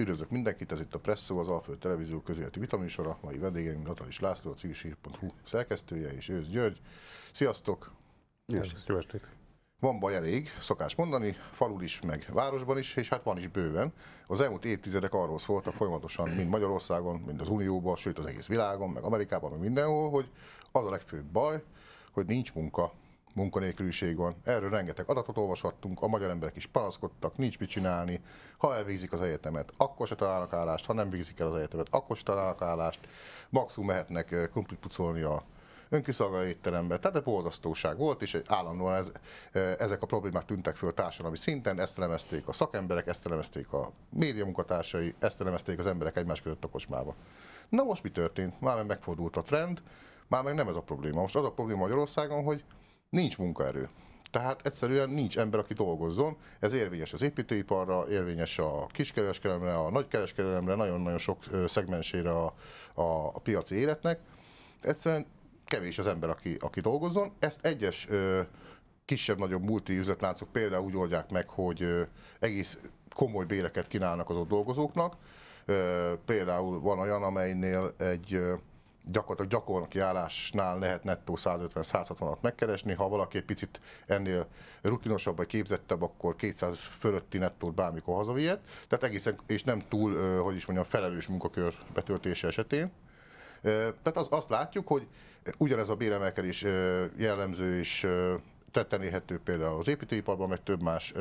Üdvözlök mindenkit, ez itt a Presszó, az Alföld Televízió közéleti vitaminsora, Mai vendégeim Natalis László, a civisír.hu szerkesztője és Ősz György. Sziasztok! Jó estét! Van baj elég, szokás mondani, falul is, meg városban is, és hát van is bőven. Az elmúlt évtizedek arról szóltak folyamatosan, mind Magyarországon, mind az Unióban, sőt az egész világon, meg Amerikában, meg mindenhol, hogy az a legfőbb baj, hogy nincs munka munkanélküliség van, erről rengeteg adatot olvashattunk, a magyar emberek is panaszkodtak, nincs mit csinálni, ha elvégzik az egyetemet, akkor se találnak állást, ha nem végzik el az egyetemet, akkor se találnak állást, maximum mehetnek eh, krumplit pucolni a önkiszolgáló étterembe. Tehát egy borzasztóság volt, és állandóan ez, eh, ezek a problémák tűntek föl társadalmi szinten, ezt elemezték a szakemberek, ezt elemezték a média munkatársai, ezt elemezték az emberek egymás között a kocsmába. Na most mi történt? Már meg megfordult a trend, már meg nem ez a probléma. Most az a probléma Magyarországon, hogy nincs munkaerő. Tehát egyszerűen nincs ember, aki dolgozzon. Ez érvényes az építőiparra, érvényes a kiskereskedelemre, a nagykereskedelemre, nagyon-nagyon sok szegmensére a, a, a piaci életnek. Egyszerűen kevés az ember, aki, aki dolgozzon. Ezt egyes kisebb-nagyobb multi üzletláncok például úgy oldják meg, hogy egész komoly béreket kínálnak az ott dolgozóknak. például van olyan, amelynél egy gyakorlatilag gyakornoki állásnál lehet nettó 150-160-at megkeresni, ha valaki egy picit ennél rutinosabb vagy képzettebb, akkor 200 fölötti nettót bármikor hazavihet, tehát egészen, és nem túl, hogy is mondjam, felelős munkakör betöltése esetén. Tehát az, azt látjuk, hogy ugyanez a béremelkedés jellemző és tetten érhető például az építőiparban, meg több más,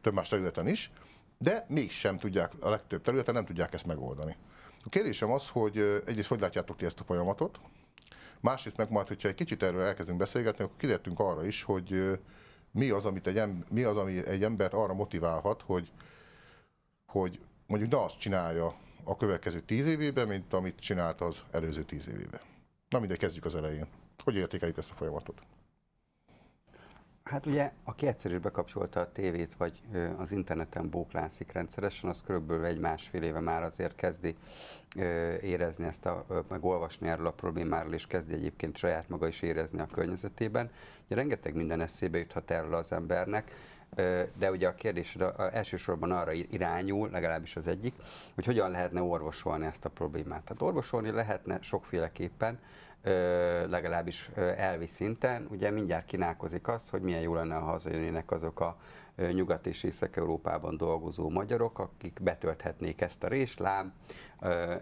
több más területen is, de mégsem tudják, a legtöbb területen nem tudják ezt megoldani. A kérdésem az, hogy egyrészt hogy látjátok ti ezt a folyamatot, másrészt meg majd, hogyha egy kicsit erről elkezdünk beszélgetni, akkor kidértünk arra is, hogy mi az, amit egy, ember, mi az, ami egy embert arra motiválhat, hogy, hogy mondjuk ne azt csinálja a következő tíz évében, mint amit csinált az előző tíz évében. Na mindegy, kezdjük az elején. Hogy értékeljük ezt a folyamatot? Hát ugye, aki egyszer is bekapcsolta a tévét, vagy ö, az interneten bóklászik rendszeresen, az körülbelül egy másfél éve már azért kezdi ö, érezni ezt, a, ö, meg olvasni erről a problémáról, és kezdi egyébként saját maga is érezni a környezetében. Ugye rengeteg minden eszébe juthat erről az embernek, de ugye a kérdés elsősorban arra irányul, legalábbis az egyik, hogy hogyan lehetne orvosolni ezt a problémát. Tehát orvosolni lehetne sokféleképpen, legalábbis elvi szinten, ugye mindjárt kínálkozik az, hogy milyen jó lenne, ha hazajönnének azok a nyugat és észak-európában dolgozó magyarok, akik betölthetnék ezt a réslám,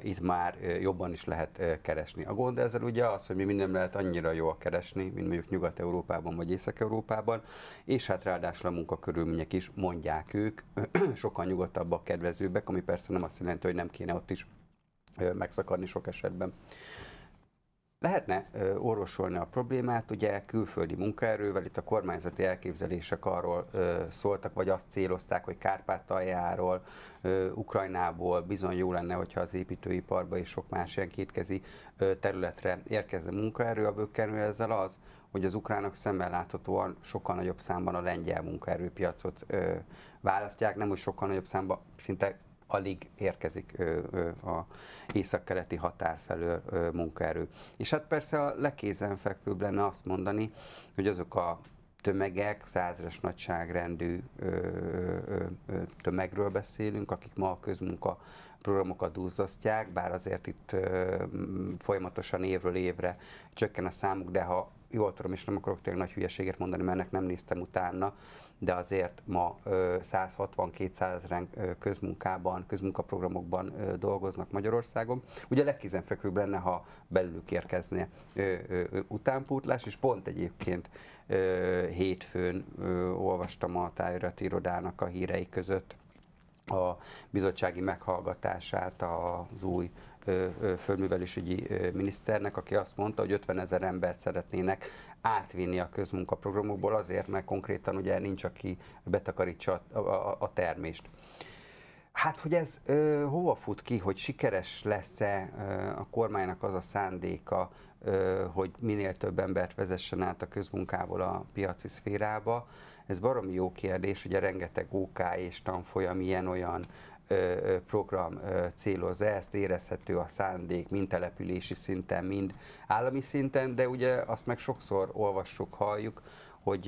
itt már jobban is lehet keresni. A gond ezzel ugye az, hogy mi minden lehet annyira jól keresni, mint mondjuk Nyugat-Európában vagy Észak-Európában, és hát ráadásul a munkakörülmények is mondják ők, sokan nyugatabbak, kedvezőbbek, ami persze nem azt jelenti, hogy nem kéne ott is megszakadni sok esetben. Lehetne orvosolni a problémát, ugye külföldi munkaerővel, itt a kormányzati elképzelések arról szóltak, vagy azt célozták, hogy Kárpátaljáról, Ukrajnából bizony jó lenne, hogyha az építőiparba és sok más ilyen kétkezi területre érkezne munkaerő, a bökkenő ezzel az, hogy az ukránok szemmel láthatóan sokkal nagyobb számban a lengyel munkaerőpiacot ö, választják, nem úgy sokkal nagyobb számban, szinte alig érkezik ö, ö, a északkeleti határ felől ö, munkaerő. És hát persze a legkézenfekvőbb lenne azt mondani, hogy azok a tömegek, százres nagyságrendű ö, ö, ö, tömegről beszélünk, akik ma a közmunka programokat duzzasztják, bár azért itt ö, folyamatosan évről évre csökken a számuk, de ha jól tudom, és nem akarok tényleg nagy hülyeséget mondani, mert ennek nem néztem utána, de azért ma 160-200 ezeren közmunkában, közmunkaprogramokban dolgoznak Magyarországon. Ugye legkézenfekvőbb lenne, ha belülük érkezne utánpótlás, és pont egyébként hétfőn olvastam a tájörati irodának a hírei között a bizottsági meghallgatását az új földművelésügyi miniszternek, aki azt mondta, hogy 50 ezer embert szeretnének átvinni a közmunkaprogramokból azért, mert konkrétan ugye nincs, aki betakarítsa a, a, a termést. Hát, hogy ez ö, hova fut ki, hogy sikeres lesz-e a kormánynak az a szándéka, ö, hogy minél több embert vezessen át a közmunkából a piaci szférába, ez baromi jó kérdés, ugye rengeteg OK és tanfolyam ilyen-olyan program célozza, ezt érezhető a szándék, mind települési szinten, mind állami szinten, de ugye azt meg sokszor olvassuk, halljuk, hogy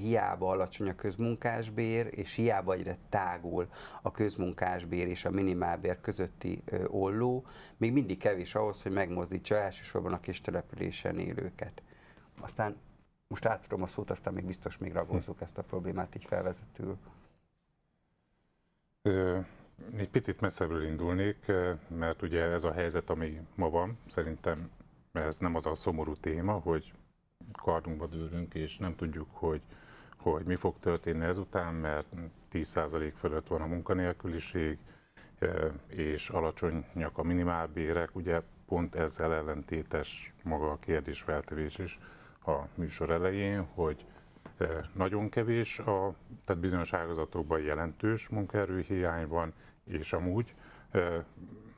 hiába alacsony a közmunkásbér, és hiába egyre tágul a közmunkásbér és a minimálbér közötti olló, még mindig kevés ahhoz, hogy megmozdítsa elsősorban a kis településen élőket. Aztán most átadom a szót, aztán még biztos még ragozzuk ezt a problémát így felvezetül. Egy picit messzebbről indulnék, eh, mert ugye ez a helyzet, ami ma van, szerintem ez nem az a szomorú téma, hogy kardunkba dőlünk, és nem tudjuk, hogy, hogy mi fog történni ezután, mert 10% fölött van a munkanélküliség, eh, és alacsonyak a minimálbérek, ugye pont ezzel ellentétes maga a kérdésfeltevés is a műsor elején, hogy nagyon kevés, a, tehát bizonyos ágazatokban jelentős munkaerőhiány van, és amúgy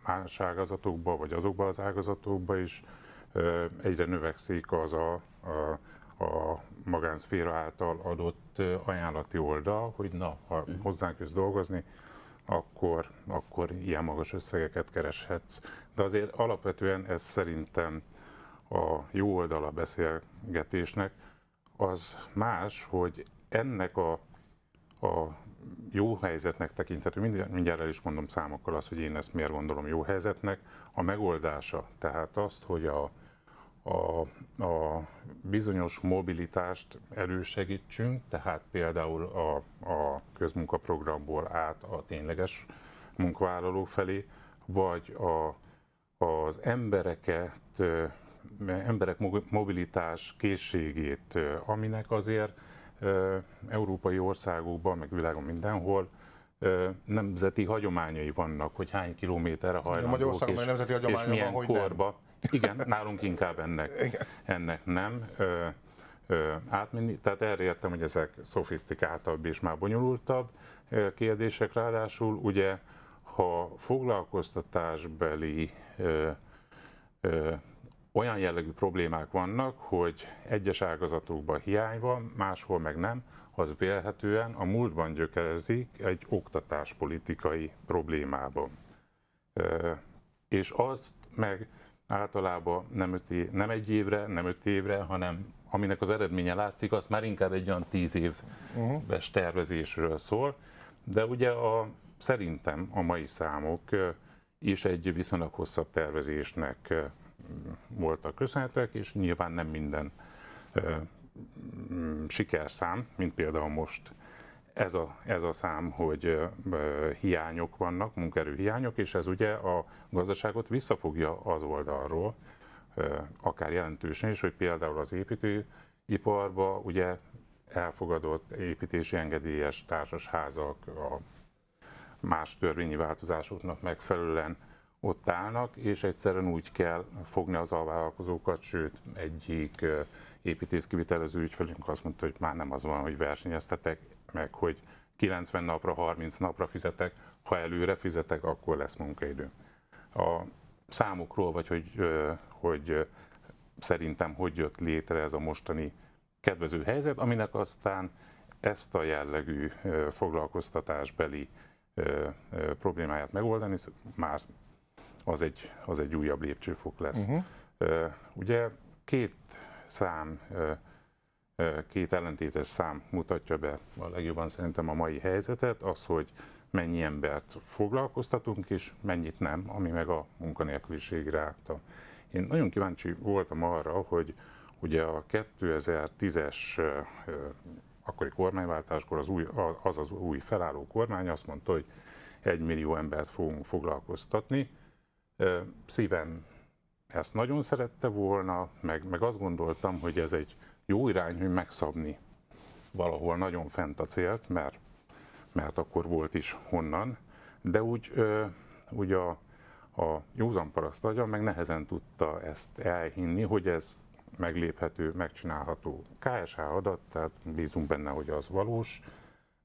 más ágazatokban, vagy azokban az ágazatokban is egyre növekszik az a, a a magánszféra által adott ajánlati oldal, hogy na, ha mhm. hozzánk jössz dolgozni, akkor, akkor ilyen magas összegeket kereshetsz. De azért alapvetően ez szerintem a jó oldala beszélgetésnek, az más, hogy ennek a, a jó helyzetnek tekinthető, mindjárt, mindjárt el is mondom számokkal azt, hogy én ezt miért gondolom jó helyzetnek, a megoldása, tehát azt, hogy a, a, a bizonyos mobilitást elősegítsünk, tehát például a, a közmunkaprogramból át a tényleges munkavállalók felé, vagy a, az embereket emberek mobilitás készségét, aminek azért európai országokban, meg világon mindenhol nemzeti hagyományai vannak, hogy hány kilométerre hajlandók, Magyarországon és, nemzeti és milyen van, korba. Nem. Igen, nálunk inkább ennek, Igen. ennek nem átmenni. Tehát erre értem, hogy ezek szofisztikáltabb és már bonyolultabb kérdések. Ráadásul ugye, ha foglalkoztatásbeli olyan jellegű problémák vannak, hogy egyes ágazatokban hiány van, máshol meg nem, az vélhetően a múltban gyökerezik egy oktatáspolitikai problémában. És azt meg általában nem, öt év, nem egy évre, nem öt évre, hanem aminek az eredménye látszik, az már inkább egy olyan tíz éves uh-huh. tervezésről szól. De ugye a, szerintem a mai számok is egy viszonylag hosszabb tervezésnek voltak köszönhetőek, és nyilván nem minden ö, mm, sikerszám, mint például most ez a, ez a szám, hogy ö, hiányok vannak, munkerő hiányok és ez ugye a gazdaságot visszafogja az oldalról, ö, akár jelentősen is, hogy például az építőiparba ugye elfogadott építési engedélyes társasházak a más törvényi változásoknak megfelelően ott állnak, és egyszerűen úgy kell fogni az alvállalkozókat, sőt, egyik építészkivitelező ügyfelünk azt mondta, hogy már nem az van, hogy versenyeztetek, meg hogy 90 napra, 30 napra fizetek, ha előre fizetek, akkor lesz munkaidő. A számokról, vagy hogy, hogy szerintem hogy jött létre ez a mostani kedvező helyzet, aminek aztán ezt a jellegű foglalkoztatásbeli problémáját megoldani, már az egy, az egy újabb lépcsőfok lesz. Uh-huh. Ugye két szám, két ellentétes szám mutatja be a legjobban szerintem a mai helyzetet, az, hogy mennyi embert foglalkoztatunk, és mennyit nem, ami meg a munkanélküliségre állta. Én nagyon kíváncsi voltam arra, hogy ugye a 2010-es akkori kormányváltáskor az, új, az az új felálló kormány azt mondta, hogy egy millió embert fogunk foglalkoztatni, szívem ezt nagyon szerette volna, meg, meg azt gondoltam, hogy ez egy jó irány, hogy megszabni valahol nagyon fent a célt, mert, mert akkor volt is honnan, de úgy, ö, úgy a, a józan paraszt agya meg nehezen tudta ezt elhinni, hogy ez megléphető, megcsinálható. KSH adat, tehát bízunk benne, hogy az valós.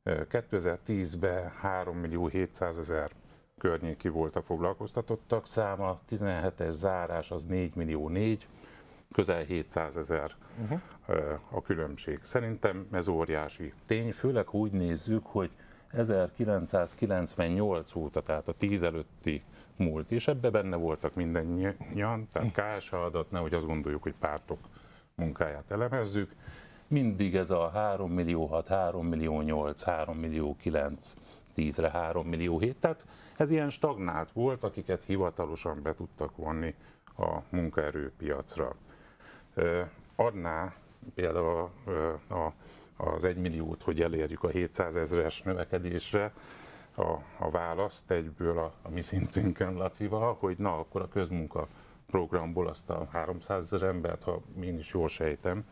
2010-ben 3 millió 700 ezer környéki volt a foglalkoztatottak száma, 17-es zárás az 4 millió 4, közel 700 ezer uh-huh. a különbség. Szerintem ez óriási tény, főleg úgy nézzük, hogy 1998 óta, tehát a 10 előtti múlt, és ebbe benne voltak mindannyian, tehát KSH adat, nehogy azt gondoljuk, hogy pártok munkáját elemezzük, mindig ez a 3 millió 6, 3 millió 8, 3 millió 9 10-re 3 millió hét. Tehát ez ilyen stagnált volt, akiket hivatalosan be tudtak vonni a munkaerőpiacra. Adná például a, a, az 1 milliót, hogy elérjük a 700 ezres növekedésre, a, a választ egyből a, a mi szintünkön Lacival, hogy na, akkor a közmunka programból azt a 300 ezer embert, ha én is jól sejtem,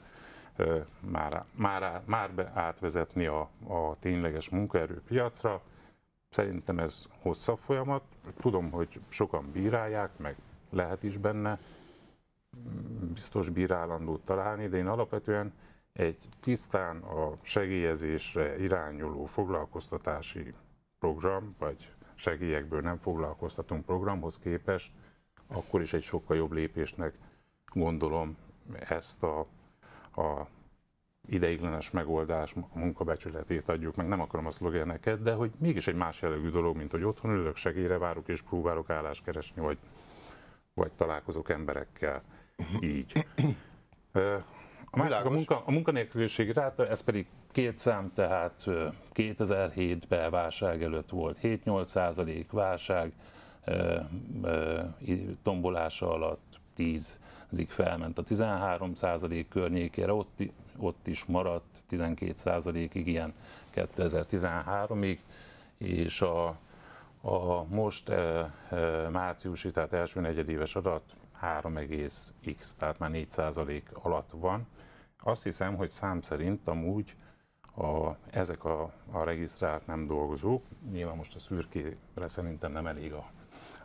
már, már, már be átvezetni a, a tényleges munkaerőpiacra. Szerintem ez hosszabb folyamat. Tudom, hogy sokan bírálják, meg lehet is benne biztos bírálandót találni, de én alapvetően egy tisztán a segélyezésre irányuló foglalkoztatási program, vagy segélyekből nem foglalkoztatunk programhoz képest, akkor is egy sokkal jobb lépésnek gondolom ezt a a ideiglenes megoldás, a munkabecsületét adjuk, meg nem akarom a szlogeneket, de hogy mégis egy más jellegű dolog, mint hogy otthon ülök, segélyre várok és próbálok állást keresni, vagy, vagy találkozok emberekkel így. A másik a, munka, a munkanélküliség ráta, ez pedig két szám, tehát 2007-ben válság előtt volt 7-8 százalék válság, tombolása alatt 10-ig felment a 13 környékére, ott, ott is maradt 12 százalékig ilyen 2013-ig, és a, a most e, e, márciusi, tehát első negyedéves adat 3,x, tehát már 4 alatt van. Azt hiszem, hogy szám szerint amúgy a, ezek a, a regisztrált nem dolgozók, nyilván most a szürkére szerintem nem elég a,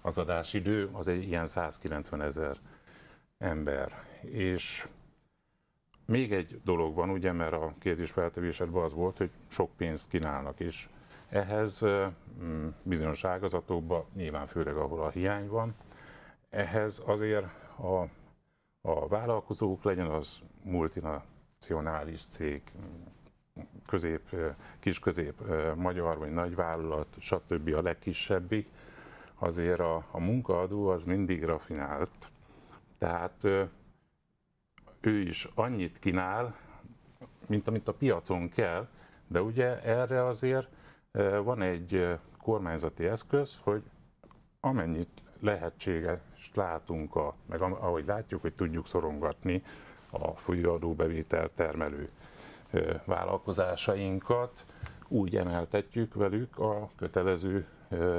az adásidő, az egy ilyen 190 ezer ember. És még egy dolog van, ugye, mert a kérdés feltevésedben az volt, hogy sok pénzt kínálnak, és ehhez mm, bizonyos ágazatokban, nyilván főleg ahol a hiány van, ehhez azért a, a vállalkozók, legyen az multinacionális cég, közép, kisközép, magyar vagy nagyvállalat, stb. a legkisebbik, azért a, a munkaadó az mindig rafinált, tehát ő is annyit kínál, mint amit a piacon kell, de ugye erre azért van egy kormányzati eszköz, hogy amennyit lehetséges látunk, a, meg ahogy látjuk, hogy tudjuk szorongatni a folyóadóbevétel termelő vállalkozásainkat, úgy emeltetjük velük a kötelező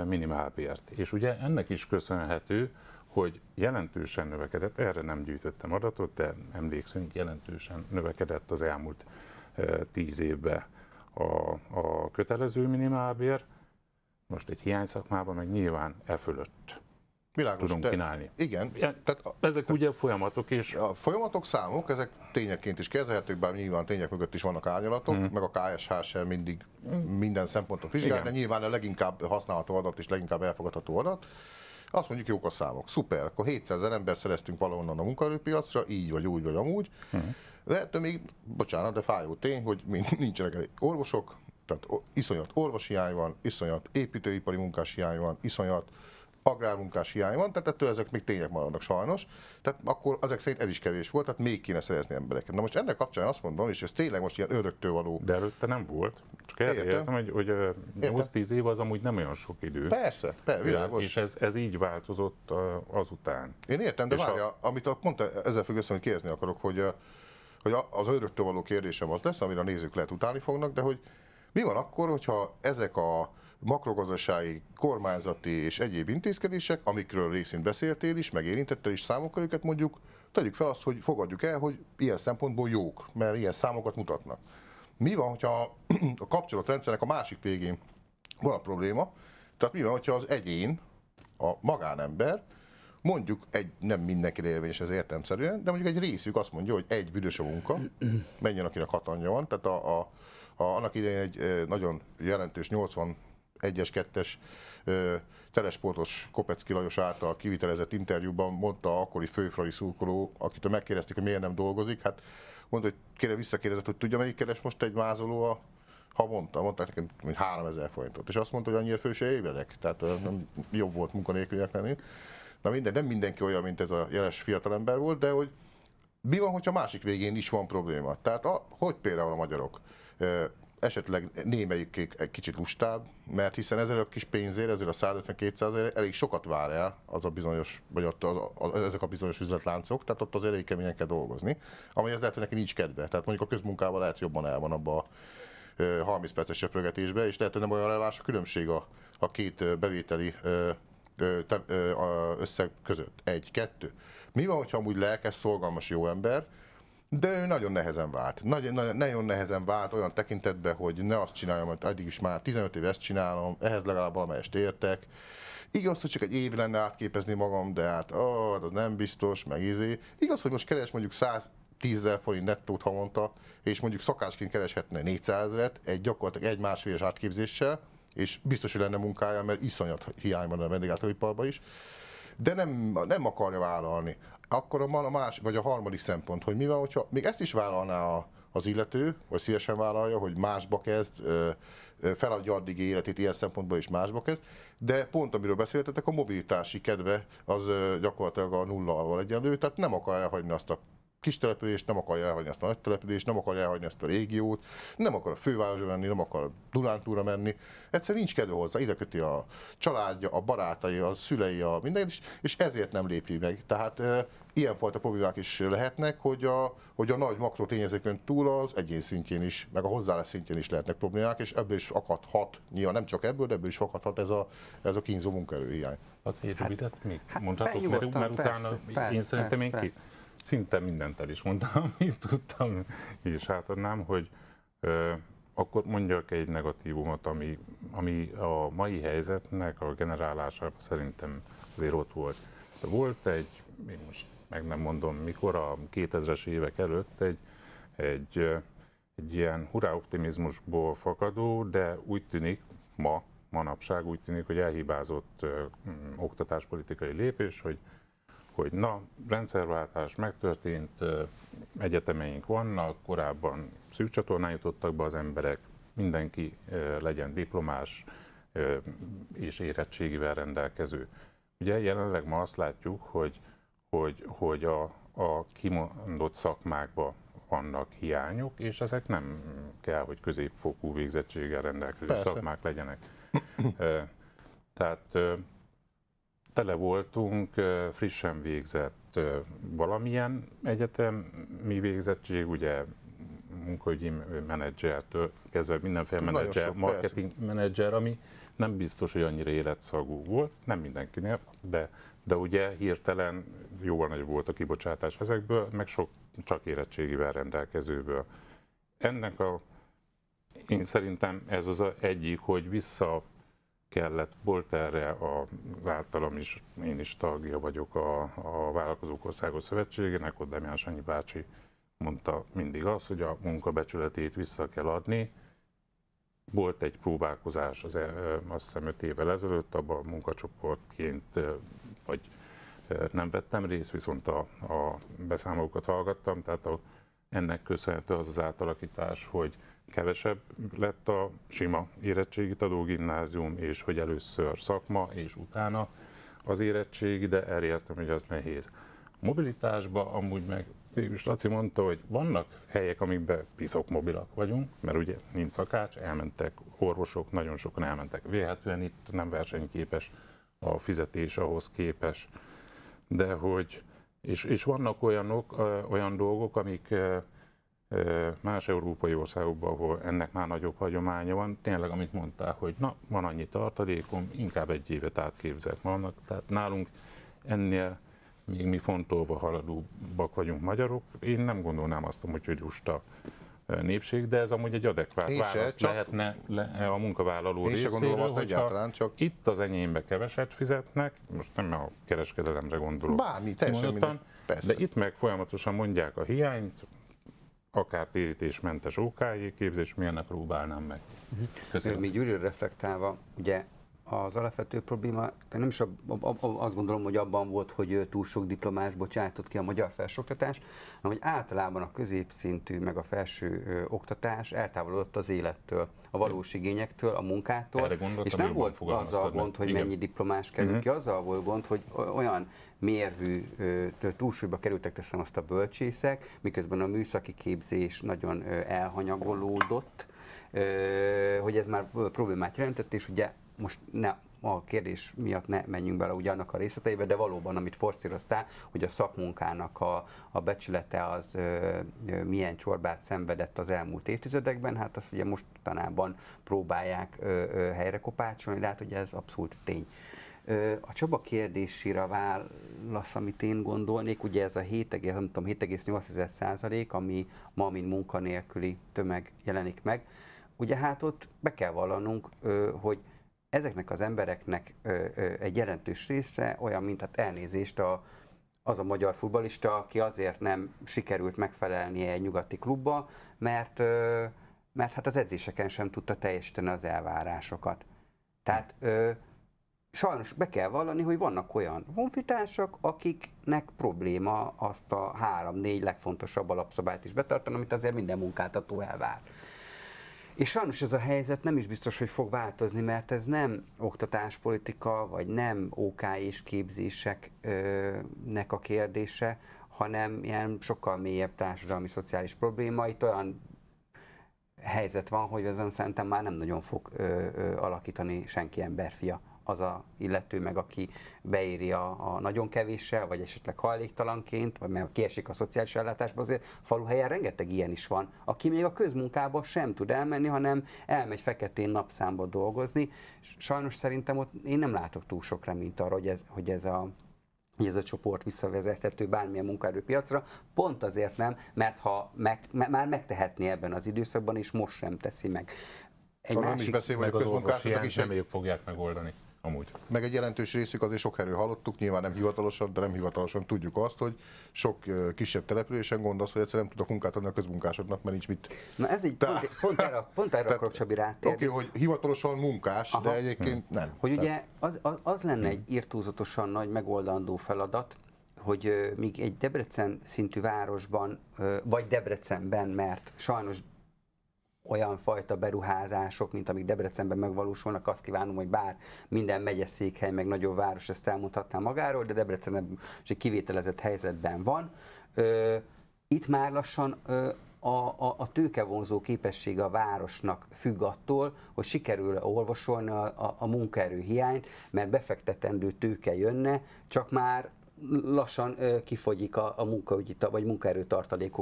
minimálbért. És ugye ennek is köszönhető, hogy jelentősen növekedett, erre nem gyűjtöttem adatot, de emlékszünk, jelentősen növekedett az elmúlt tíz évben a, a kötelező minimálbér, most egy hiány szakmában meg nyilván e fölött Világos, tudunk de, kínálni. Igen. Ja, tehát, ezek tehát, ugye folyamatok és... A folyamatok, számok, ezek tényekként is kezelhetők, bár nyilván tények mögött is vannak árnyalatok, mm. meg a KSH sem mindig mhm. minden szempontot vizsgál, igen. de nyilván a leginkább használható adat és leginkább elfogadható adat. Azt mondjuk, jók a számok, szuper, akkor 700 ezer ember szereztünk valahonnan a munkaerőpiacra, így vagy úgy vagy amúgy. Mm. De ettől még, bocsánat, de fájó tény, hogy nincsenek elég orvosok, tehát iszonyat hiány van, iszonyat építőipari hiány van, iszonyat agrármunkás hiány van, tehát ettől ezek még tények maradnak sajnos. Tehát akkor ezek szerint ez is kevés volt, tehát még kéne szerezni embereket. Na most ennek kapcsán azt mondom, és ez tényleg most ilyen öröktől való. De előtte nem volt. Csak erre értem, hogy, hogy 8-10 év az amúgy nem olyan sok idő. Persze, persze, világos. És ez, ez így változott azután. Én értem, de és várja, a... amit mondta, ezzel függ össze, hogy kérdezni akarok, hogy, hogy az öröktől való kérdésem az lesz, amire a nézők lehet utálni fognak, de hogy mi van akkor, hogyha ezek a makrogazdasági, kormányzati és egyéb intézkedések, amikről részint beszéltél is, megérintettél is számokkal őket mondjuk, tegyük fel azt, hogy fogadjuk el, hogy ilyen szempontból jók, mert ilyen számokat mutatnak. Mi van, hogyha a kapcsolatrendszernek a másik végén van a probléma, tehát mi van, hogyha az egyén, a magánember, mondjuk egy, nem mindenki érvényes ez értelmszerűen, de mondjuk egy részük azt mondja, hogy egy büdös a munka, menjen akinek hat van, tehát a, a, a, annak idején egy eh, nagyon jelentős 80 egyes-kettes, telesportos Kopecki Lajos által kivitelezett interjúban mondta a akkori főfrali szurkoló, akitől megkérdezték, hogy miért nem dolgozik, hát mondta, hogy kére visszakérdezett, hogy tudja, melyik keres most egy mázoló a havonta, mondta nekem, hogy 3000 forintot. És azt mondta, hogy annyira fő se évedek, tehát nem, jobb volt munkanélkülnek lenni. Na minden, nem mindenki olyan, mint ez a jeles fiatalember volt, de hogy mi van, hogyha másik végén is van probléma? Tehát a, hogy például a magyarok esetleg némelyik egy kicsit lustább, mert hiszen ezzel a kis pénzért, ezzel a 150-200 elég sokat vár el az a bizonyos, vagy ott az, az, az, ezek a bizonyos üzletláncok, tehát ott az elég keményen kell dolgozni, ami ez lehet, hogy neki nincs kedve. Tehát mondjuk a közmunkával lehet jobban el van abba a 30 perces söprögetésbe, és lehet, hogy nem olyan releváns a különbség a, a két bevételi összeg között. Egy, kettő. Mi van, hogyha amúgy lelkes, szolgalmas jó ember, de ő nagyon nehezen vált. Nagy, nagyon, nagyon nehezen vált olyan tekintetben, hogy ne azt csináljam, hogy eddig is már 15 éve ezt csinálom, ehhez legalább valamelyest értek. Igaz, hogy csak egy év lenne átképezni magam, de hát ó, hát az nem biztos, meg izé. Igaz, hogy most keres mondjuk 110 ezer forint nettót havonta, és mondjuk szakásként kereshetne 400 ezeret, egy gyakorlatilag egy másfél átképzéssel, és biztos, hogy lenne munkája, mert iszonyat hiány van a vendéglátóiparban is, de nem, nem akarja vállalni akkor a más, vagy a harmadik szempont, hogy mi van, hogyha még ezt is vállalná a, az illető, vagy szívesen vállalja, hogy másba kezd, feladja addig életét ilyen szempontból is másba kezd, de pont amiről beszéltetek, a mobilitási kedve az gyakorlatilag a nullával egyenlő, tehát nem akar elhagyni azt a kis település, nem akarja elhagyni ezt a nagy települést, nem akarja elhagyni ezt a régiót, nem akar a fővárosba menni, nem akar Dunántúra menni. Egyszerűen nincs kedve hozzá, ide köti a családja, a barátai, a szülei, a minden, és ezért nem lépi meg. Tehát e, ilyenfajta problémák is lehetnek, hogy a, hogy a nagy makro tényezőkön túl az egyén szintjén is, meg a hozzáállás szintjén is lehetnek problémák, és ebből is akadhat, nyilván nem csak ebből, de ebből is akadhat ez a, ez a kínzó munkaerőhiány. Az hát, rövidet hát, mert, mert utána persze, én persze, szerintem persze, én Persze szinte mindent el is mondtam, amit tudtam, és átadnám, hogy ö, akkor mondjak egy negatívumot, ami, ami a mai helyzetnek a generálására szerintem azért ott volt. volt egy, én most meg nem mondom mikor, a 2000-es évek előtt egy, egy, egy ilyen hurrá optimizmusból fakadó, de úgy tűnik ma, manapság úgy tűnik, hogy elhibázott ö, mm, oktatáspolitikai lépés, hogy hogy na, rendszerváltás megtörtént, egyetemeink vannak, korábban szűk csatornán jutottak be az emberek, mindenki legyen diplomás és érettségivel rendelkező. Ugye jelenleg ma azt látjuk, hogy, hogy, hogy a, a kimondott szakmákba vannak hiányok, és ezek nem kell, hogy középfokú végzettséggel rendelkező Persze. szakmák legyenek. Tehát tele voltunk frissen végzett valamilyen mi végzettség, ugye munkahogyi menedzsertől kezdve mindenféle menedzser, marketing persze. menedzser, ami nem biztos, hogy annyira életszagú volt, nem mindenkinél, de, de ugye hirtelen jóval nagy volt a kibocsátás ezekből, meg sok csak érettségivel rendelkezőből. Ennek a, én szerintem ez az a egyik, hogy vissza kellett, volt erre a, általam is, én is tagja vagyok a, a Vállalkozók Országos Szövetségének, ott Demián Sanyi bácsi mondta mindig azt, hogy a munkabecsületét vissza kell adni. Volt egy próbálkozás, az, e, e, azt hiszem 5 évvel ezelőtt, abban a munkacsoportként, e, vagy nem vettem részt, viszont a, a beszámolókat hallgattam, tehát a, ennek köszönhető az az átalakítás, hogy kevesebb lett a sima érettségi tanul gimnázium, és hogy először szakma, és utána az érettség, de elértem, hogy az nehéz. mobilitásba amúgy meg Végülis Laci mondta, hogy vannak helyek, amikben piszok mobilak vagyunk, mert ugye nincs szakács, elmentek orvosok, nagyon sokan elmentek. Véletlenül itt nem versenyképes a fizetés ahhoz képes. De hogy, és, és vannak olyanok, olyan dolgok, amik más európai országokban, ahol ennek már nagyobb hagyománya van, tényleg, amit mondták, hogy na, van annyi tartalékom, inkább egy évet átképzett vannak. Tehát nálunk ennél még mi fontolva haladóbbak vagyunk magyarok. Én nem gondolnám azt, hogy hogy lusta népség, de ez amúgy egy adekvát Én válasz se, lehetne le, e, a munkavállaló Én részéről, gondolom azt egyáltalán, csak... itt az enyémbe keveset fizetnek, most nem a kereskedelemre gondolok. Bármi, teljesen minden, De itt meg folyamatosan mondják a hiányt, akár térítésmentes OKJ képzés, miért ne próbálnám meg. Köszönöm. Mi Gyűrűre reflektálva, ugye az alapvető probléma, de nem is a, a, a, azt gondolom, hogy abban volt, hogy túl sok diplomás bocsátott ki a magyar felsőoktatás, hanem hogy általában a középszintű meg a felső ö, oktatás eltávolodott az élettől, a valós igényektől, a munkától, és nem volt azzal gond, hogy Igen. mennyi diplomás kerül uh-huh. Mhm. ki, azzal volt gond, hogy olyan mérvű túlsúlyba kerültek teszem azt a bölcsészek, miközben a műszaki képzés nagyon elhanyagolódott, hogy ez már problémát jelentett, és ugye most ne, a kérdés miatt ne menjünk bele ugye annak a részleteibe, de valóban, amit forszíroztál, hogy a szakmunkának a, a becsülete az ö, ö, milyen csorbát szenvedett az elmúlt évtizedekben, hát azt ugye mostanában próbálják ö, ö, helyre kopácsolni, de hát ugye ez abszolút tény. Ö, a Csaba kérdésére válasz, amit én gondolnék, ugye ez a 7,8 százalék, ami ma, mint munkanélküli tömeg jelenik meg, ugye hát ott be kell vallanunk, hogy ezeknek az embereknek egy jelentős része olyan, mint hát elnézést a az a magyar futbalista, aki azért nem sikerült megfelelnie egy nyugati klubba, mert, mert hát az edzéseken sem tudta teljesíteni az elvárásokat. Tehát sajnos be kell vallani, hogy vannak olyan honfitársak, akiknek probléma azt a három-négy legfontosabb alapszabályt is betartani, amit azért minden munkáltató elvár. És sajnos ez a helyzet nem is biztos, hogy fog változni, mert ez nem oktatáspolitika, vagy nem OK és képzéseknek a kérdése, hanem ilyen sokkal mélyebb társadalmi, szociális probléma. Itt olyan helyzet van, hogy ezen szerintem már nem nagyon fog ö, ö, alakítani senki emberfia az a illető meg, aki beéri a, a nagyon kevéssel, vagy esetleg hajléktalanként, vagy mert kiesik a szociális ellátásba, azért faluhelyen rengeteg ilyen is van, aki még a közmunkába sem tud elmenni, hanem elmegy feketén napszámba dolgozni. Sajnos szerintem ott én nem látok túl sok reményt arra, hogy ez, hogy ez a hogy ez a csoport visszavezethető bármilyen munkaerőpiacra, pont azért nem, mert ha meg, már megtehetné ebben az időszakban, és most sem teszi meg. Egy másik... nem is beszélünk, hogy a közmunkások, is... sem... fogják megoldani amúgy. Meg egy jelentős részük azért sok erő hallottuk, nyilván nem hivatalosan, de nem hivatalosan tudjuk azt, hogy sok kisebb településen gond az, hogy egyszerűen nem tudok munkát adni a közmunkásoknak, mert nincs mit. Na ez így Te... pont, pont erre, pont erre akarok Csabi Oké, okay, hogy hivatalosan munkás, Aha. de egyébként hm. nem. Hogy Tehát... ugye az, az, az lenne egy irtózatosan hm. nagy megoldandó feladat, hogy uh, egy Debrecen szintű városban, uh, vagy Debrecenben, mert sajnos olyan fajta beruházások, mint amik Debrecenben megvalósulnak, azt kívánom, hogy bár minden megyeszékhely, meg nagyobb város ezt elmondhatná magáról, de Debrecen egy kivételezett helyzetben van. Itt már lassan a, a, a tőkevonzó képessége a városnak függ attól, hogy sikerül olvasolni a, a, a munkaerő hiányt, mert befektetendő tőke jönne, csak már lassan ö, kifogyik a, a munkaügyi, vagy munkaerő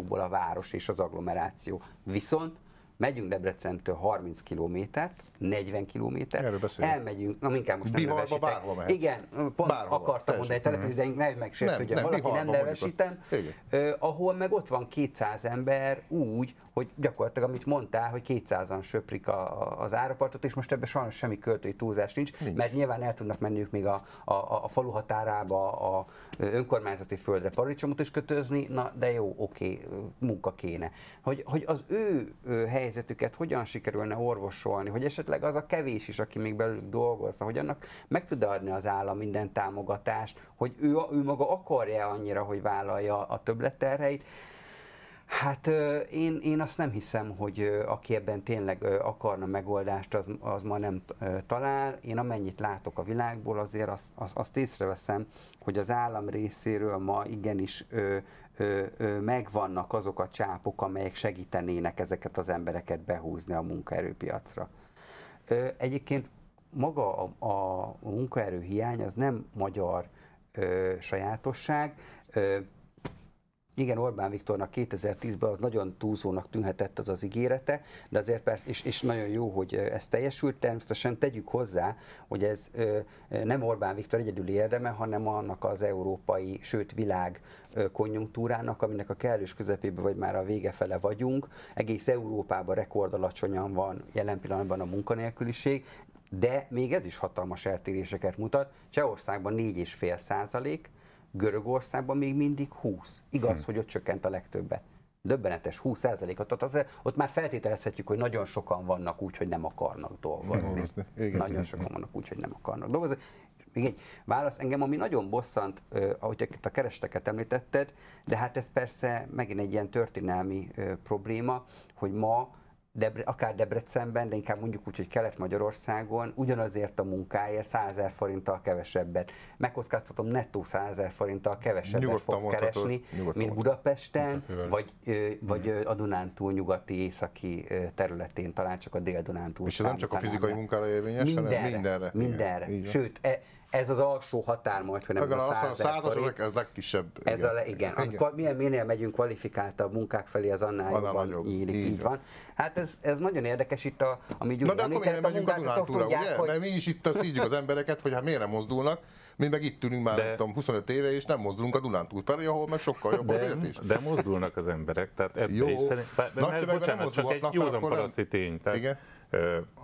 a város és az agglomeráció. Viszont Megyünk Debrecentől 30 kilométert, 40 kilométer. Elmegyünk, na inkább most nem nevesítek. bárhol mehetsz. Igen, pont bárhol, akartam mondani egy települést, de mhm. nem meg hogy nem, valaki nem nevesítem, uh, ahol meg ott van 200 ember úgy, hogy gyakorlatilag, amit mondtál, hogy 200-an söprik a, a, az árapartot, és most ebben sajnos semmi költői túlzás nincs, nincs, mert nyilván el tudnak menniük még a, a, a falu határába, a önkormányzati földre paradicsomot is kötözni, na de jó, oké, okay, munka kéne. Hogy, hogy az ő helyzetüket hogyan sikerülne orvosolni, hogy esetleg esetleg az a kevés is, aki még belőlük dolgozna, hogy annak meg tud adni az állam minden támogatást, hogy ő, ő maga akarja annyira, hogy vállalja a többletterheit. Hát én, én azt nem hiszem, hogy aki ebben tényleg akarna megoldást, az, az ma nem talál. Én amennyit látok a világból, azért azt, azt, azt észreveszem, hogy az állam részéről ma igenis ö, ö, ö, megvannak azok a csápok, amelyek segítenének ezeket az embereket behúzni a munkaerőpiacra. Egyébként maga a, a munkaerő hiány az nem magyar ö, sajátosság. Ö, igen, Orbán Viktornak 2010-ben az nagyon túlzónak tűnhetett az az ígérete, de azért persze, és, és nagyon jó, hogy ez teljesült. Természetesen tegyük hozzá, hogy ez nem Orbán Viktor egyedüli érdeme, hanem annak az európai, sőt világ konjunktúrának, aminek a kellős közepébe vagy már a vége fele vagyunk. Egész Európában rekordalacsonyan van jelen pillanatban a munkanélküliség, de még ez is hatalmas eltéréseket mutat. Csehországban 4,5 százalék, Görögországban még mindig 20. Igaz, hm. hogy ott csökkent a legtöbbet. Döbbenetes 20 ot Ott, ott már feltételezhetjük, hogy nagyon sokan vannak úgy, hogy nem akarnak dolgozni. Igen. Nagyon sokan vannak úgy, hogy nem akarnak dolgozni. És még egy válasz, engem ami nagyon bosszant, ahogy a keresteket említetted, de hát ez persze megint egy ilyen történelmi probléma, hogy ma Debre, akár Debrecenben, de inkább mondjuk úgy, hogy Kelet-Magyarországon ugyanazért a munkáért 100 ezer forinttal kevesebbet. Megkockáztatom, nettó 100 ezer forinttal kevesebbet nyugodtan fogsz keresni, mint Budapesten, mondhatod. vagy, ö, vagy hmm. a Dunántúl nyugati északi területén, talán csak a Dél-Dunántúl. És ez nem csak a fizikai munkára érvényes, mindenre, hanem mindenre. mindenre. Igen, Sőt, e, ez az alsó határ majd, hogy nem Legalább a 100 ezer forint. Ez legkisebb. Igen. Ez a, le, igen. igen. Amikor, milyen minél megyünk kvalifikáltabb munkák felé, az annál, annál jobban nagyobb. Nyílik, így, így van. van. Hát ez, ez nagyon érdekes itt a, ami Na de akkor miért megyünk a Dunántúra, ugye? Hogy... Mert mi is itt szígyük az embereket, hogy hát miért nem mozdulnak, mi meg itt ülünk már, de, nem tudom, 25 éve, és nem mozdulunk a Dunántúl felé, ahol meg sokkal jobb de, a fizetés. De mozdulnak az emberek, tehát ebben Jó. is szerintem, mert bocsánat, csak egy józan paraszti tény, tehát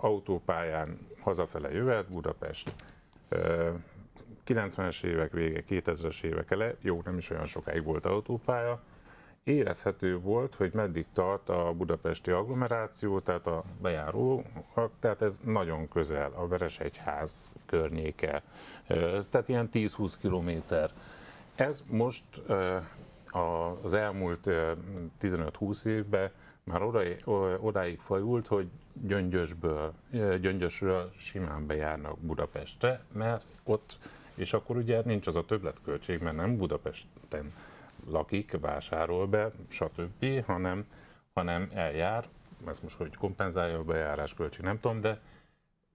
autópályán hazafele jöhet Budapest, 90-es évek vége, 2000-es évek ele, jó, nem is olyan sokáig volt autópálya, érezhető volt, hogy meddig tart a budapesti agglomeráció, tehát a bejáró, tehát ez nagyon közel, a Veresegyház környéke, tehát ilyen 10-20 kilométer. Ez most az elmúlt 15-20 évben már odáig fajult, hogy gyöngyösből, gyöngyösről simán bejárnak Budapestre, mert ott, és akkor ugye nincs az a többletköltség, mert nem Budapesten lakik, vásárol be, stb., hanem, hanem eljár, ezt most hogy kompenzálja a bejárás költség, nem tudom, de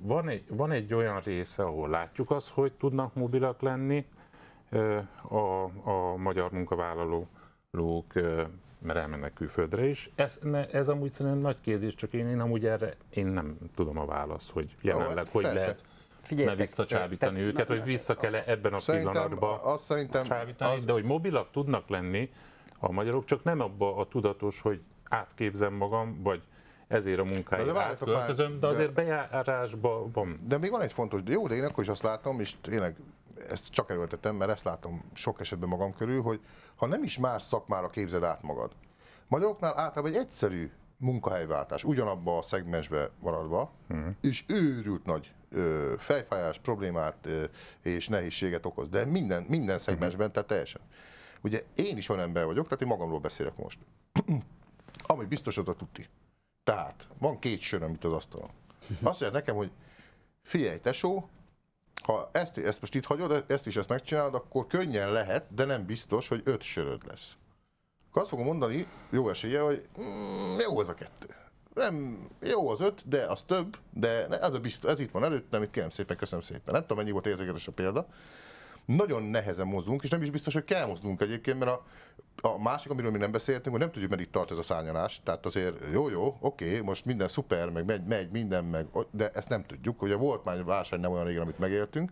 van egy, van egy olyan része, ahol látjuk azt, hogy tudnak mobilak lenni, a, a magyar munkavállalók mert elmennek külföldre is. Ez, ez amúgy szerintem nagy kérdés, csak én, én amúgy erre én nem tudom a választ, hogy jelenleg hát hogy persze. lehet Figyeljetek, ne visszacsábítani te, őket, te, hogy vissza kell -e ebben a pillanatban azt szerintem, csábítani, az... de hogy mobilak tudnak lenni a magyarok, csak nem abba a tudatos, hogy átképzem magam, vagy ezért a munkáért De már... de azért de... bejárásban van. De még van egy fontos, de jó, de én akkor is azt látom, és tényleg ezt csak erőltetem, mert ezt látom sok esetben magam körül, hogy ha nem is más szakmára képzed át magad, magyaroknál általában egy egyszerű munkahelyváltás, ugyanabba a szegmensbe maradva, hmm. és őrült nagy ö, fejfájás, problémát ö, és nehézséget okoz, de minden, minden szegmensben, mhm. tehát teljesen. Ugye én is olyan ember vagyok, tehát én magamról beszélek most. Ami biztos, tudti. Tehát van két söröm itt az asztalon. Mhm. Azt mondja nekem, hogy figyelj tesó, ha ezt, ezt most itt hagyod, ezt is ezt megcsinálod, akkor könnyen lehet, de nem biztos, hogy öt söröd lesz. Akkor azt fogom mondani, jó esélye, hogy mm, jó ez a kettő. Nem, jó az öt, de az több, de ez, a biztos, ez itt van előttem, itt kérem szépen, köszönöm szépen. Nem tudom, mennyi volt érzéketes a példa nagyon nehezen mozdulunk, és nem is biztos, hogy kell mozdulunk egyébként, mert a, a másik, amiről mi nem beszéltünk, hogy nem tudjuk, meddig tart ez a szárnyalás. Tehát azért jó, jó, oké, most minden szuper, meg megy, megy minden, meg, de ezt nem tudjuk. Ugye volt már válság nem olyan régen, amit megéltünk,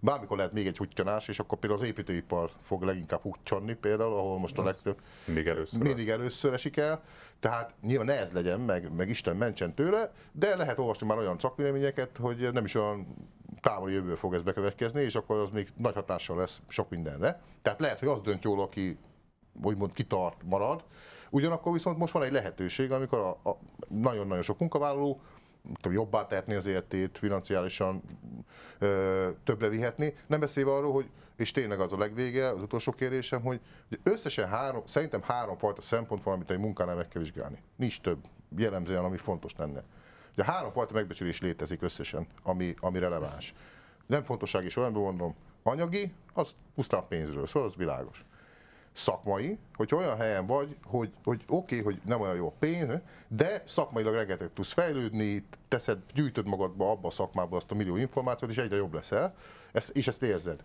bármikor lehet még egy huttyanás, és akkor például az építőipar fog leginkább huttyanni például, ahol most a legtöbb mindig először, mindig először esik el. Tehát nyilván ne ez legyen, meg, meg Isten mentsen tőle, de lehet olvasni már olyan szakvéleményeket, hogy nem is olyan távoli jövő fog ez bekövetkezni, és akkor az még nagy hatással lesz sok mindenre. Tehát lehet, hogy az dönt jól, aki úgymond kitart, marad. Ugyanakkor viszont most van egy lehetőség, amikor a, a nagyon-nagyon sok munkavállaló jobbá tehetni az életét, financiálisan ö, többre vihetni. Nem beszélve arról, hogy, és tényleg az a legvége, az utolsó kérésem, hogy összesen három, szerintem három fajta szempont van, amit egy munkánál meg kell vizsgálni. Nincs több jellemzően, ami fontos lenne. Ugye háromfajta megbecsülés létezik összesen, ami, ami releváns. Nem fontosság is olyan mondom, anyagi, az pusztán pénzről szól, az világos. Szakmai, hogy olyan helyen vagy, hogy, hogy oké, okay, hogy nem olyan jó a pénz, de szakmailag rengeteg tudsz fejlődni, teszed, gyűjtöd magadba abba a szakmába azt a millió információt, és egyre jobb leszel, ezt, és ezt érzed.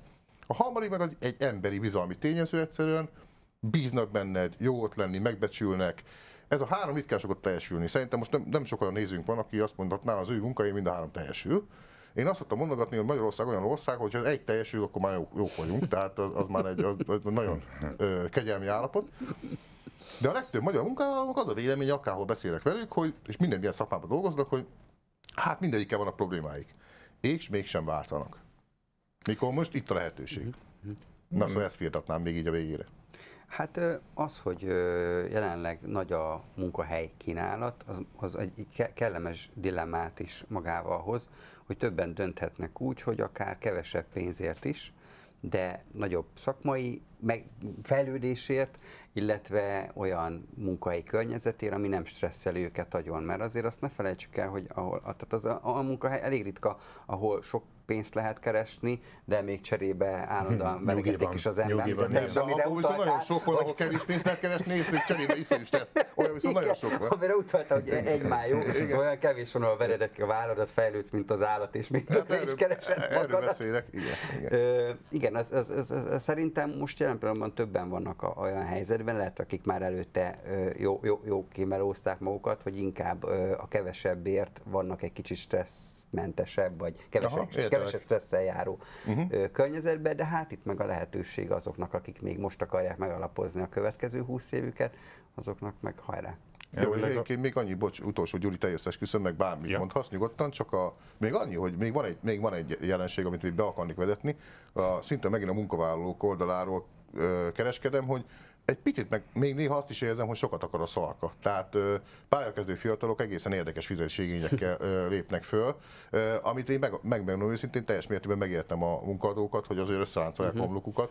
A harmadik meg egy emberi bizalmi tényező egyszerűen, bíznak benned, jó ott lenni, megbecsülnek, ez a három ritkán szokott teljesülni. Szerintem most nem, nem sok olyan nézőnk van, aki azt mondhatná, az ő munkai mind a három teljesül. Én azt szoktam mondogatni, hogy Magyarország olyan ország, hogy ha egy teljesül, akkor már jók, jó vagyunk, tehát az, az már egy az, az nagyon ö, kegyelmi állapot. De a legtöbb magyar munkavállalók az a vélemény, akárhol beszélek velük, hogy, és minden ilyen szakmában dolgoznak, hogy hát mindegyikkel vannak problémáik. És mégsem váltanak. Mikor most itt a lehetőség. Mhm. Na szóval mhm. ezt firtatnám még így a végére. Hát az, hogy jelenleg nagy a munkahely kínálat, az, az egy kellemes dilemmát is magával hoz, hogy többen dönthetnek úgy, hogy akár kevesebb pénzért is, de nagyobb szakmai fejlődésért, illetve olyan munkai környezetért, ami nem stresszel őket agyon, mert azért azt ne felejtsük el, hogy ahol, tehát az a, a munkahely elég ritka, ahol sok pénzt lehet keresni, de még cserébe állandóan hm, veregetik is az ember. Van, nem, de amire viszont nagyon sok van, ahol kevés pénzt lehet keresni, és még cserébe iszol is tesz. Olyan viszont nagyon sok van. Amire utalta, hogy egy májú, olyan kevés van, ahol veredik a válladat, fejlődsz, mint az állat, és még hát többet is keresed Erről beszélek, igen. Igen, az szerintem most jelen pillanatban többen vannak olyan helyzetben, lehet, akik már előtte jó, jó, jó kimelózták magukat, hogy inkább a kevesebbért vannak egy kicsit stresszmentesebb, vagy kevesebb, Aha, kevesebb stresszel járó uh-huh. Mhm. környezetben, de hát itt meg a lehetőség azoknak, akik még most akarják megalapozni a következő húsz évüket, azoknak meg hajrá. Jó, egyébként még annyi, bocs, utolsó Gyuri, teljes esküszöm, meg bármit ja. mondhatsz nyugodtan, csak a, még annyi, hogy még van egy, még van egy jelenség, amit még be akarnék vezetni, a, szinte megint a munkavállalók oldaláról ö, kereskedem, hogy egy picit meg még néha azt is érzem, hogy sokat akar a szarka. Tehát ö, pályakezdő fiatalok egészen érdekes fizetségényekkel lépnek föl, ö, amit én meg, megmegmondom őszintén, teljes mértékben megértem a munkadókat, hogy azért összeráncolják uh-huh. homlokukat,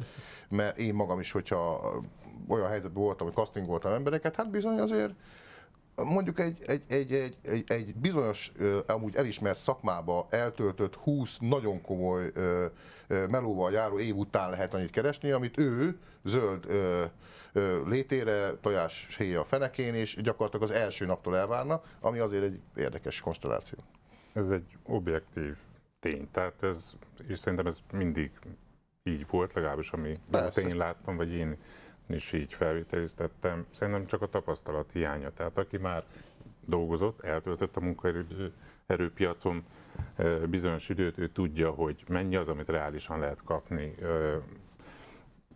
mert én magam is, hogyha olyan helyzetben voltam, hogy castingoltam embereket, hát bizony azért mondjuk egy, egy, egy, egy, egy, egy bizonyos, amúgy elismert szakmába eltöltött 20 nagyon komoly melóval járó év után lehet annyit keresni, amit ő zöld létére, tojás héja a fenekén, és gyakorlatilag az első naptól elvárna, ami azért egy érdekes konstelláció. Ez egy objektív tény, tehát ez, és szerintem ez mindig így volt, legalábbis ami én láttam, vagy én is így felvételiztettem. Szerintem csak a tapasztalat hiánya. Tehát aki már dolgozott, eltöltött a munkaerőpiacon bizonyos időt, ő tudja, hogy mennyi az, amit reálisan lehet kapni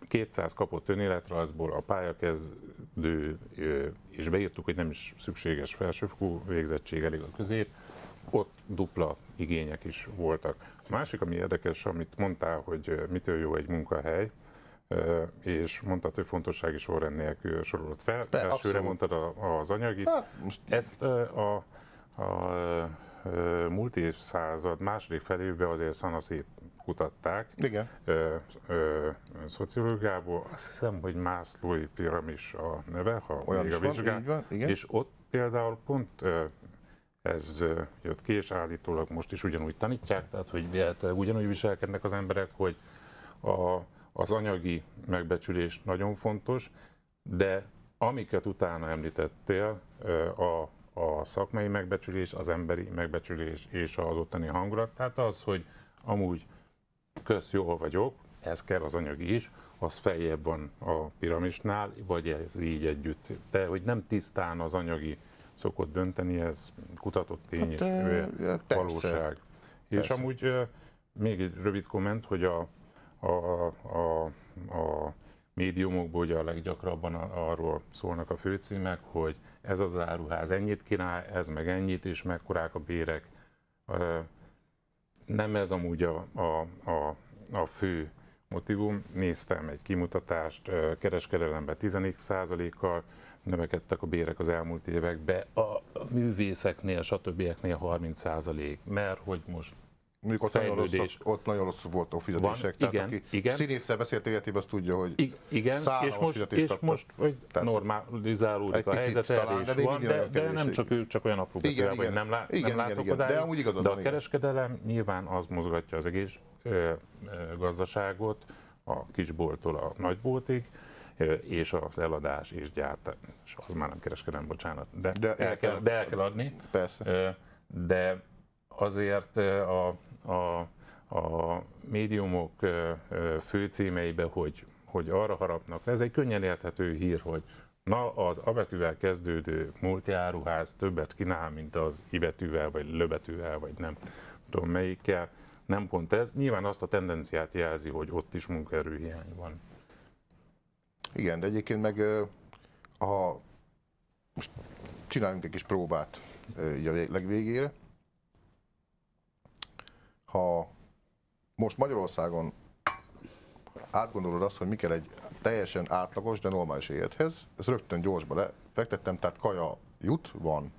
200 kapott önéletrajzból a pályakezdő, és beírtuk, hogy nem is szükséges felsőfokú végzettség, elég a közép, ott dupla igények is voltak. A másik, ami érdekes, amit mondtál, hogy mitől jó egy munkahely, és mondtad, hogy fontossági sorrend nélkül sorolod fel. De, Elsőre abszolút. mondtad az anyagit. Ha, hát, most... Ezt a, a, a múlt évszázad második felébe azért szanaszét kutatták. Igen. Ö, ö, szociológiából azt hiszem, hogy Mászlói piramis a neve, ha Olyan még a vizsgál, Van, van, igen. És ott például pont ö, ez jött ki, és állítólag most is ugyanúgy tanítják, tehát hogy ugyanúgy viselkednek az emberek, hogy a, az anyagi megbecsülés nagyon fontos, de amiket utána említettél, a, a szakmai megbecsülés, az emberi megbecsülés és az ottani hangulat, tehát az, hogy amúgy kösz, jól vagyok, ez kell az anyagi is, az feljebb van a piramisnál, vagy ez így együtt. De hogy nem tisztán az anyagi szokott dönteni, ez kutatott tény hát, és de, valóság. Persze. És amúgy még egy rövid komment, hogy a, a, a, a médiumokból ugye a leggyakrabban arról szólnak a főcímek, hogy ez az áruház ennyit kínál, ez meg ennyit, és mekkorák a bérek nem ez amúgy a, a, a, a fő motivum. Néztem egy kimutatást, kereskedelemben 10%-kal növekedtek a bérek az elmúlt években, a művészeknél, stb. 30%, mert hogy most Mondjuk ott, nagyon rossz, ott nagyon rossz volt a fizetések. Van, igen, tehát aki igen. színésszel beszélt életében, az tudja, hogy I- igen, és most, a és kapta. most hogy tehát normalizálódik egy a helyzet, talán, de, van, van, de, de nem csak ő, csak olyan apró igen, igen, hogy nem, lá, igen, nem látok igen, odáig, de, amúgy igazad de a kereskedelem igen. nyilván az mozgatja az egész ö, ö, gazdaságot, a kisbolttól a nagyboltig, és az eladás és gyártás, az már nem kereskedelem, bocsánat, de, de, el, kell, de el kell adni. Persze. De azért a a, a médiumok főcímeibe, hogy, hogy arra harapnak le. Ez egy könnyen érthető hír, hogy na az abetűvel kezdődő multiáruház többet kínál, mint az ibetűvel, vagy löbetűvel, vagy nem tudom melyikkel. Nem pont ez. Nyilván azt a tendenciát jelzi, hogy ott is munkaerőhiány van. Igen, de egyébként meg ha most csináljunk egy kis próbát így a legvégére, ha most Magyarországon átgondolod azt, hogy mi kell egy teljesen átlagos, de normális élethez, ez rögtön gyorsba lefektettem, tehát kaja jut, van.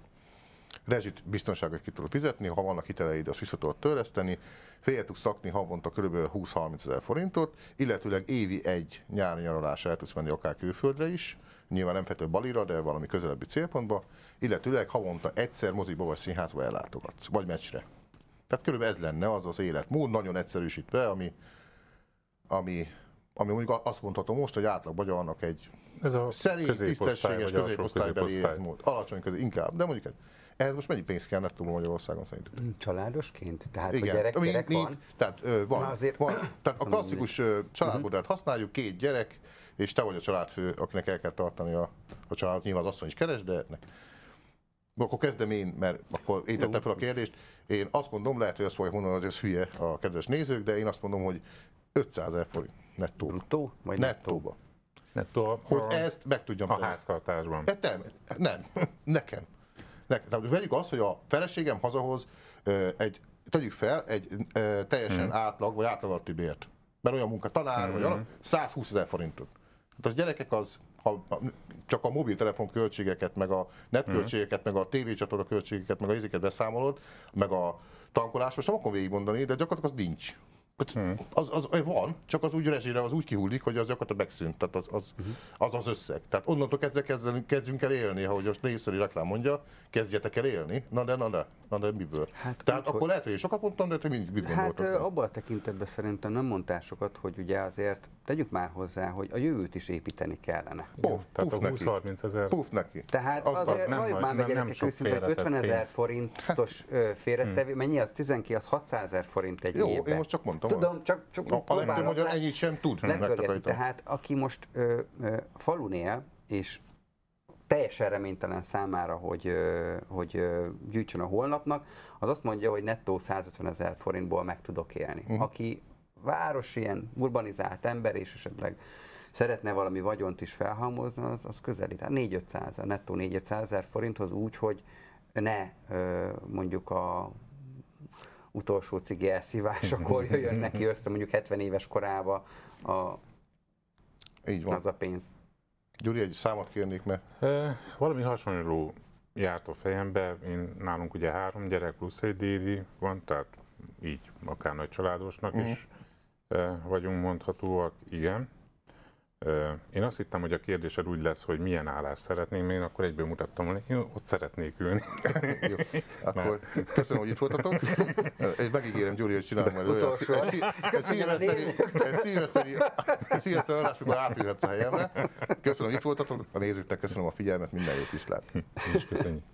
Rezsit biztonságos ki tudod fizetni, ha vannak hiteleid, azt vissza tudod törleszteni, félre tudsz szakni havonta kb. 20-30 ezer forintot, illetőleg évi egy nyári nyaralásra el tudsz menni akár külföldre is, nyilván nem fető Balira, de valami közelebbi célpontba, illetőleg havonta egyszer moziba vagy színházba ellátogatsz, vagy meccsre. Tehát körülbelül ez lenne az az életmód, nagyon egyszerűsítve, ami, ami, ami mondjuk azt mondhatom most, hogy átlag annak egy ez a szerény, tisztességes középosztálybeli életmód. Alacsony közé, inkább, de mondjuk ehhez most mennyi pénz kell nettó Magyarországon szerintem? Mm, családosként? Tehát Igen. a gyerek, Ami, gyerek mint, van? Tehát ö, van, azért... van. Tehát a klasszikus mhm. családmodellt használjuk, két gyerek, és te vagy a családfő, akinek el kell tartani a, a családot. Nyilván az asszony is keres, de akkor kezdem én, mert akkor én tettem fel a kérdést. Én azt mondom, lehet, hogy azt fogják mondani, hogy ez hülye a kedves nézők, de én azt mondom, hogy 500 ezer forint nettó. Bruttó? Vagy nettóba. Nettó. Hogy a... ezt meg tudjam A háztartásban. E, nem, nem, nekem. nekem. Tehát vegyük azt, hogy a feleségem hazahoz egy, tegyük fel, egy e, teljesen hmm. átlag, vagy átlag alatti bért. Mert olyan munka, tanár, hmm. vagy alap, 120 ezer forintot. Hát az gyerekek az ha csak a mobiltelefon költségeket, meg a netköltségeket, meg a tévécsatorna költségeket, meg a izéket beszámolod, meg a tankolás, most nem akarom végigmondani, de gyakorlatilag az nincs. Hmm. Az, az, az van, csak az úgy rezsére, az úgy kihullik, hogy az gyakorlatilag megszűnt, tehát az az, uh-huh. az, az összeg. Tehát onnantól kezdve kezdünk, kezdjünk el élni, ahogy most népszerű reklám mondja, kezdjetek el élni, na de, na de, na de miből. Hát tehát úgy, akkor hogy... lehet, hogy én sokat mondtam, de te mindig mit gondoltak? Hát abban a tekintetben szerintem nem mondtál sokat, hogy ugye azért tegyük már hozzá, hogy a jövőt is építeni kellene. Puf, tehát a 20-30 ezer. Puff neki. Tehát az, azért az nem, majd, már meg nem, nem őszinte, 50 ezer forintos hát- félretevé, mennyi az 12, az 600 ezer forint egy Jó, évben. én most csak mondtam mondtam. Tudom, csak, csak no, A legtöbb magyar ennyit sem tud megtakarítani. Tehát aki most ö, ö, falun él, és teljesen reménytelen számára, hogy, hogy gyűjtsön a holnapnak, az azt mondja, hogy nettó 150 ezer forintból meg tudok élni. Uh-huh. Aki város, ilyen urbanizált ember, és esetleg szeretne valami vagyont is felhalmozni, az, az közelít. Hát 4 a nettó 4-500 ezer forinthoz úgy, hogy ne mondjuk a utolsó cigi elszívásakor jön neki össze mondjuk 70 éves korába a, Így van. az a pénz. Gyuri, egy számot kérnék, mert... E, valami hasonló járt a fejembe, én nálunk ugye három gyerek plusz egy dédi van, tehát így akár nagy családosnak mm. is e, vagyunk mondhatóak, igen. Én azt hittem, hogy a kérdésed úgy lesz, hogy milyen állást szeretném, én akkor egyből mutattam, hogy én ott szeretnék ülni. Jó. Akkor Mert... köszönöm, hogy itt voltatok, és megígérem, Gyuri, hogy csinálom majd olyan állás, amikor átülhetsz a helyemre. Köszönöm, hogy itt voltatok, a nézőknek köszönöm a figyelmet, minden jót viszlát. És köszönjük.